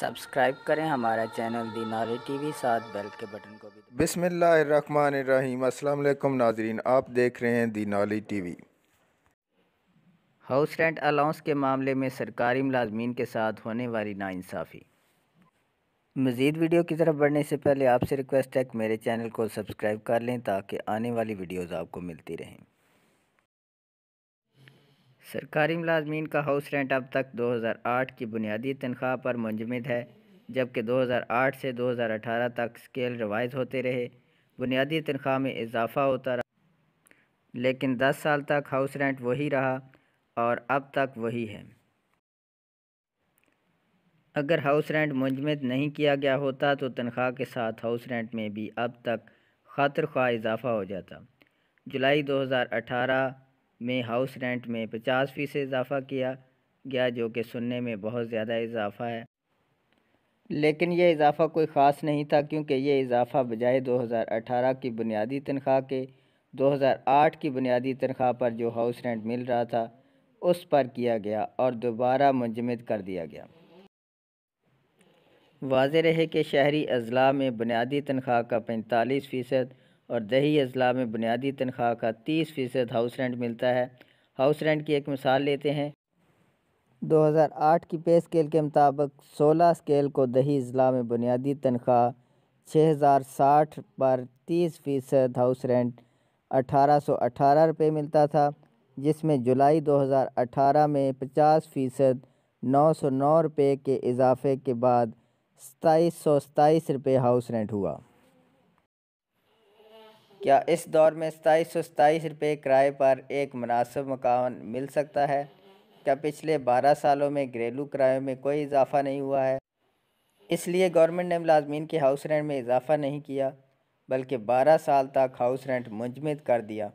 subscribe करें हमारा channel T TV साथ बेल के बटन को भी अस्सलाम वालेकुम नाजरीन आप देख रहे हैं the T TV house rent allowance के मामले में सरकारी मुलाजमीन के साथ होने वाली नाइंसाफ़ी मज़ीद वीडियो की तरफ बढ़ने से पहले आपसे रिक्वेस्ट है कि मेरे चैनल को सब्सक्राइब कर लें ताकि आने वाली वीडियोज़ आपको मिलती रहें सरकारी मुलाजमीन का हाउस रेंट अब तक 2008 की बुनियादी तनख्वाह पर मुंजमद है जबकि 2008 से 2018 तक स्केल रिवाइज होते रहे बुनियादी तनख्वाह में इजाफा होता रहा लेकिन 10 साल तक हाउस रेंट वही रहा और अब तक वही है अगर हाउस रेंट मुंजमद नहीं किया गया होता तो तनख्वाह के साथ हाउस रेंट में भी अब तक खातर ख्वाह इजाफा हो जाता जुलाई 2018 में हाउस रेंट में पचास फीसद इजाफा किया गया जो कि सुनने में बहुत ज़्यादा इजाफा है लेकिन यह इजाफा कोई ख़ास नहीं था क्योंकि यह इजाफा बजाय दो हज़ार अठारह की बुनियादी तनख्वाह के दो हज़ार आठ की बुनियादी तनख्वाह पर जो हाउस रेंट मिल रहा था उस पर किया गया और दोबारा मुंजमद कर दिया गया वाज रहे कि शहरी अजला में बुनियादी तनख्वाह का पैंतालीस फ़ीसद और दही अजला में बुनियादी तनख्वाह का तीस फ़ीसद हाउस रेंट मिलता है हाउस रेंट की एक मिसाल लेते हैं 2008 की पे स्केल के मुताबिक 16 स्केल को दही अजला में बुनियादी तनख्वाह छः हज़ार साठ पर तीस फ़ीसद हाउस रेंट अठारह सौ अठारह रुपये मिलता था जिसमें जुलाई 2018 में पचास फ़ीसद नौ सौ नौ रुपये के इजाफे के बाद सताईस सौ सताईस रुपये हाउस रेंट हुआ क्या इस दौर में सताईस सौ सताईस रुपये किराए पर एक मुनासब मकान मिल सकता है क्या पिछले बारह सालों में घरेलू किरायों में कोई इजाफा नहीं हुआ है इसलिए गवर्नमेंट ने मुलाजमीन के हाउस रेंट में इजाफा नहीं किया बल्कि बारह साल तक हाउस रेंट मुंजमद कर दिया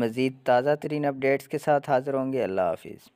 मज़ीद ताज़ा तरीन अपडेट्स के साथ हाज़िर होंगे अल्लाह हाफिज़